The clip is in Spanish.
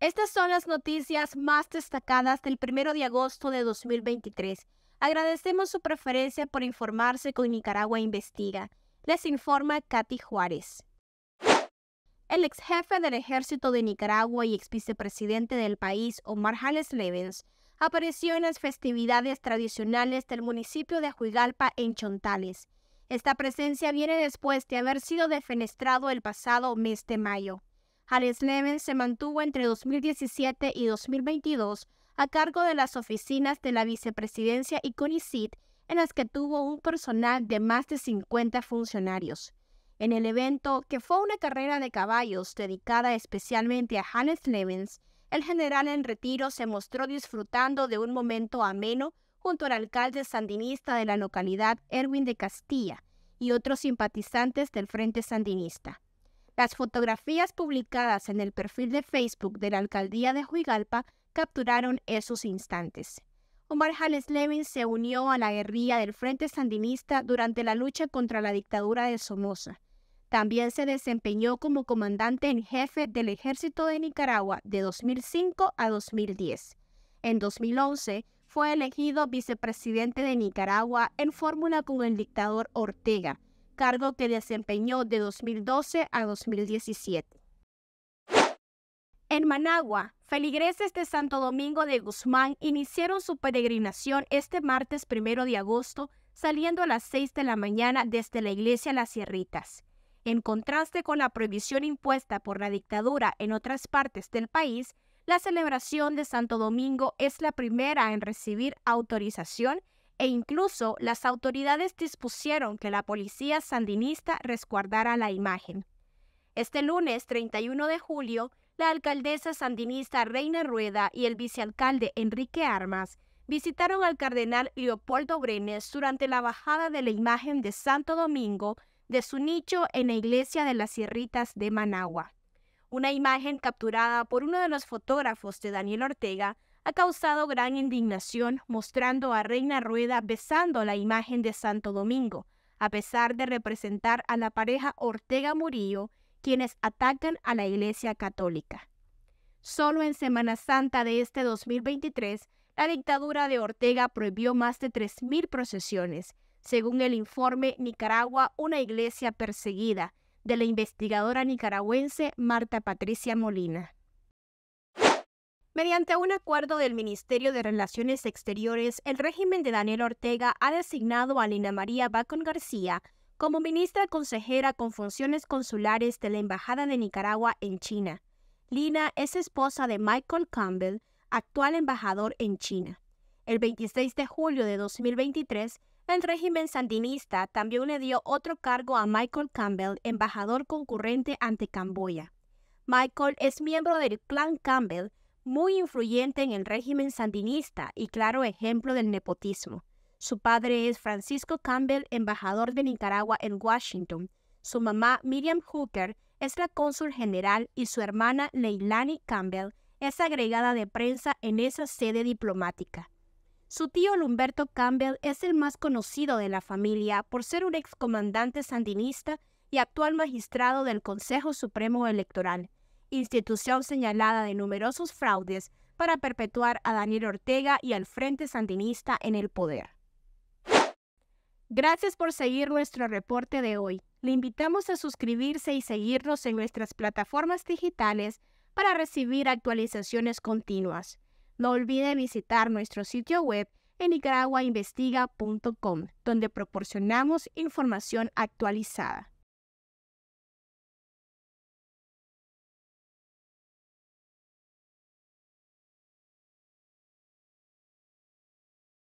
Estas son las noticias más destacadas del 1 de agosto de 2023. Agradecemos su preferencia por informarse con Nicaragua Investiga. Les informa Katy Juárez. El ex jefe del ejército de Nicaragua y ex vicepresidente del país, Omar Jales Levens, apareció en las festividades tradicionales del municipio de Ajuigalpa en Chontales, esta presencia viene después de haber sido defenestrado el pasado mes de mayo. Hannes Levens se mantuvo entre 2017 y 2022 a cargo de las oficinas de la vicepresidencia y CONICIT, en las que tuvo un personal de más de 50 funcionarios. En el evento, que fue una carrera de caballos dedicada especialmente a Hannes Levens, el general en retiro se mostró disfrutando de un momento ameno junto al alcalde sandinista de la localidad Erwin de Castilla y otros simpatizantes del Frente Sandinista. Las fotografías publicadas en el perfil de Facebook de la alcaldía de Huigalpa capturaron esos instantes. Omar Hales Levin se unió a la guerrilla del Frente Sandinista durante la lucha contra la dictadura de Somoza. También se desempeñó como comandante en jefe del Ejército de Nicaragua de 2005 a 2010. En 2011, fue elegido vicepresidente de Nicaragua en fórmula con el dictador Ortega, cargo que desempeñó de 2012 a 2017. En Managua, feligreses de Santo Domingo de Guzmán iniciaron su peregrinación este martes 1 de agosto, saliendo a las 6 de la mañana desde la iglesia Las Sierritas. En contraste con la prohibición impuesta por la dictadura en otras partes del país, la celebración de Santo Domingo es la primera en recibir autorización e incluso las autoridades dispusieron que la policía sandinista resguardara la imagen. Este lunes 31 de julio, la alcaldesa sandinista Reina Rueda y el vicealcalde Enrique Armas visitaron al cardenal Leopoldo Brenes durante la bajada de la imagen de Santo Domingo de su nicho en la iglesia de las Sierritas de Managua. Una imagen capturada por uno de los fotógrafos de Daniel Ortega ha causado gran indignación mostrando a Reina Rueda besando la imagen de Santo Domingo, a pesar de representar a la pareja Ortega Murillo, quienes atacan a la Iglesia Católica. Solo en Semana Santa de este 2023, la dictadura de Ortega prohibió más de 3.000 procesiones, según el informe Nicaragua, una iglesia perseguida, de la investigadora nicaragüense Marta Patricia Molina. Mediante un acuerdo del Ministerio de Relaciones Exteriores, el régimen de Daniel Ortega ha designado a Lina María Bacon García como ministra consejera con funciones consulares de la Embajada de Nicaragua en China. Lina es esposa de Michael Campbell, actual embajador en China. El 26 de julio de 2023, el régimen sandinista también le dio otro cargo a Michael Campbell, embajador concurrente ante Camboya. Michael es miembro del clan Campbell, muy influyente en el régimen sandinista y claro ejemplo del nepotismo. Su padre es Francisco Campbell, embajador de Nicaragua en Washington. Su mamá, Miriam Hooker, es la cónsul general y su hermana, Leilani Campbell, es agregada de prensa en esa sede diplomática. Su tío Lumberto Campbell es el más conocido de la familia por ser un excomandante sandinista y actual magistrado del Consejo Supremo Electoral, institución señalada de numerosos fraudes para perpetuar a Daniel Ortega y al Frente Sandinista en el poder. Gracias por seguir nuestro reporte de hoy. Le invitamos a suscribirse y seguirnos en nuestras plataformas digitales para recibir actualizaciones continuas. No olvide visitar nuestro sitio web en nicaraguainvestiga.com, donde proporcionamos información actualizada.